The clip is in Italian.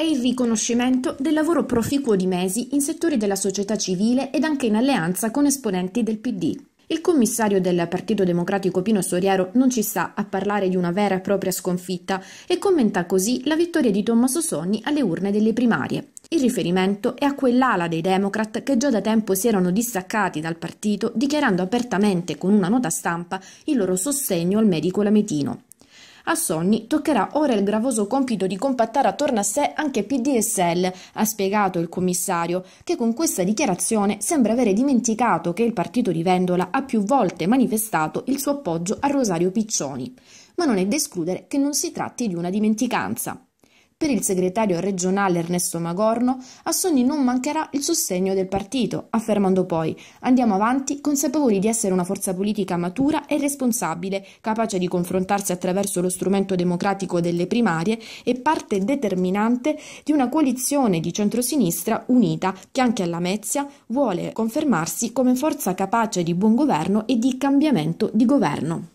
è il riconoscimento del lavoro proficuo di Mesi in settori della società civile ed anche in alleanza con esponenti del PD. Il commissario del Partito Democratico Pino Soriero non ci sta a parlare di una vera e propria sconfitta e commenta così la vittoria di Tommaso Sonni alle urne delle primarie. Il riferimento è a quell'ala dei Democrat che già da tempo si erano distaccati dal partito dichiarando apertamente con una nota stampa il loro sostegno al medico lametino. A Sonny toccherà ora il gravoso compito di compattare attorno a sé anche PDSL, ha spiegato il commissario, che con questa dichiarazione sembra avere dimenticato che il partito di Vendola ha più volte manifestato il suo appoggio a Rosario Piccioni. Ma non è da escludere che non si tratti di una dimenticanza per il segretario regionale Ernesto Magorno, a Sogni non mancherà il sostegno del partito, affermando poi andiamo avanti consapevoli di essere una forza politica matura e responsabile, capace di confrontarsi attraverso lo strumento democratico delle primarie e parte determinante di una coalizione di centrosinistra unita che anche alla Mezia vuole confermarsi come forza capace di buon governo e di cambiamento di governo.